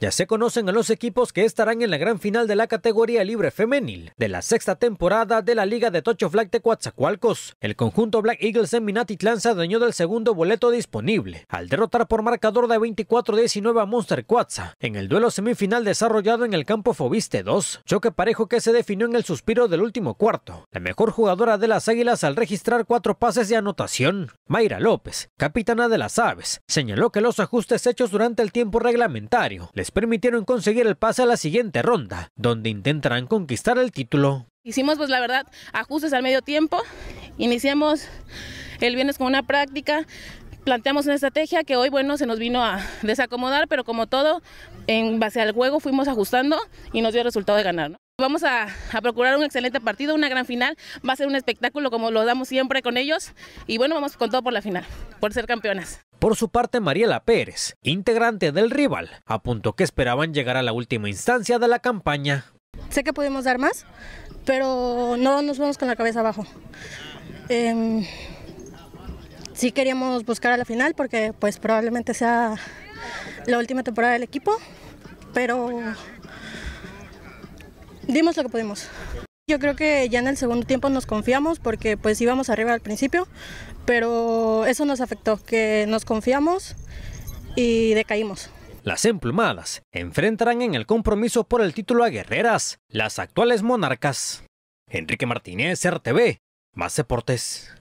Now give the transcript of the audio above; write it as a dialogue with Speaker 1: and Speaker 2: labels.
Speaker 1: Ya se conocen a los equipos que estarán en la gran final de la categoría libre femenil de la sexta temporada de la Liga de Tocho Flag de Coatzacoalcos. El conjunto Black Eagles en Minatitlán se adueñó del segundo boleto disponible al derrotar por marcador de 24-19 a Monster Coatza en el duelo semifinal desarrollado en el campo Fobiste 2, choque parejo que se definió en el suspiro del último cuarto. La mejor jugadora de las Águilas al registrar cuatro pases de anotación, Mayra López, capitana de las Aves, señaló que los ajustes hechos durante el tiempo reglamentario les permitieron conseguir el pase a la siguiente ronda, donde intentarán conquistar el título.
Speaker 2: Hicimos, pues la verdad, ajustes al medio tiempo. Iniciamos el viernes con una práctica. Planteamos una estrategia que hoy, bueno, se nos vino a desacomodar, pero como todo, en base al juego fuimos ajustando y nos dio el resultado de ganar. Vamos a, procurar un excelente partido, una gran final. Va a ser un espectáculo como lo damos siempre con ellos. Y bueno, vamos con todo por la final, por ser campeonas.
Speaker 1: Por su parte, Mariela Pérez, integrante del rival, apuntó que esperaban llegar a la última instancia de la campaña.
Speaker 3: Sé que pudimos dar más, pero no nos vamos con la cabeza abajo. Em, sí queríamos buscar a la final porque pues probablemente sea la última temporada del equipo, pero dimos lo que pudimos. Yo creo que ya en el segundo tiempo nos confiamos porque pues íbamos arriba al principio, pero eso nos afectó, que nos confiamos y decaímos.
Speaker 1: Las emplumadas enfrentarán en el compromiso por el título a guerreras, las actuales monarcas. Enrique Martínez, RTV, más deportes.